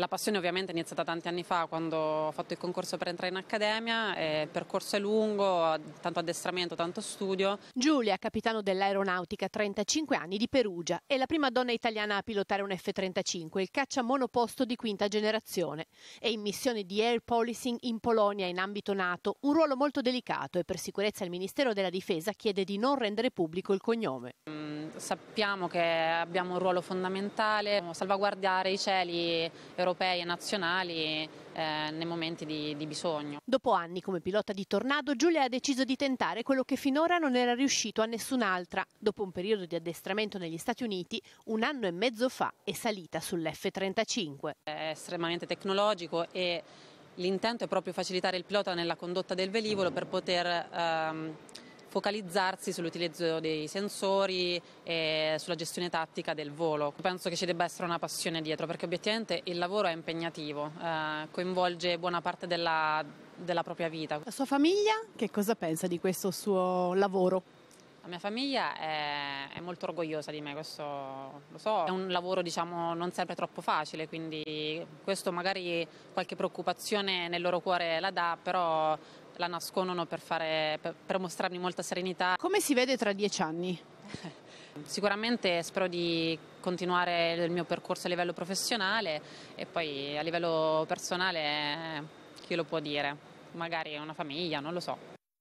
La passione ovviamente è iniziata tanti anni fa quando ho fatto il concorso per entrare in accademia, il percorso è lungo, tanto addestramento, tanto studio. Giulia, capitano dell'aeronautica, 35 anni di Perugia, è la prima donna italiana a pilotare un F-35, il caccia monoposto di quinta generazione. È in missione di air policing in Polonia in ambito NATO, un ruolo molto delicato e per sicurezza il Ministero della Difesa chiede di non rendere pubblico il cognome. Mm sappiamo che abbiamo un ruolo fondamentale, salvaguardare i cieli europei e nazionali eh, nei momenti di, di bisogno. Dopo anni come pilota di Tornado, Giulia ha deciso di tentare quello che finora non era riuscito a nessun'altra. Dopo un periodo di addestramento negli Stati Uniti, un anno e mezzo fa è salita sull'F-35. È estremamente tecnologico e l'intento è proprio facilitare il pilota nella condotta del velivolo per poter... Ehm, focalizzarsi sull'utilizzo dei sensori e sulla gestione tattica del volo. Penso che ci debba essere una passione dietro perché obiettivamente il lavoro è impegnativo, eh, coinvolge buona parte della, della propria vita. La sua famiglia che cosa pensa di questo suo lavoro? La mia famiglia è, è, molto orgogliosa di me, questo lo so, è un lavoro diciamo, non sempre troppo facile, quindi questo magari qualche preoccupazione nel loro cuore la dà, però la nascondono per, fare, per, per mostrarmi molta serenità. Come si vede tra dieci anni? Sicuramente spero di continuare il mio percorso a livello professionale e poi a livello personale eh, chi lo può dire? Magari una famiglia, non lo so.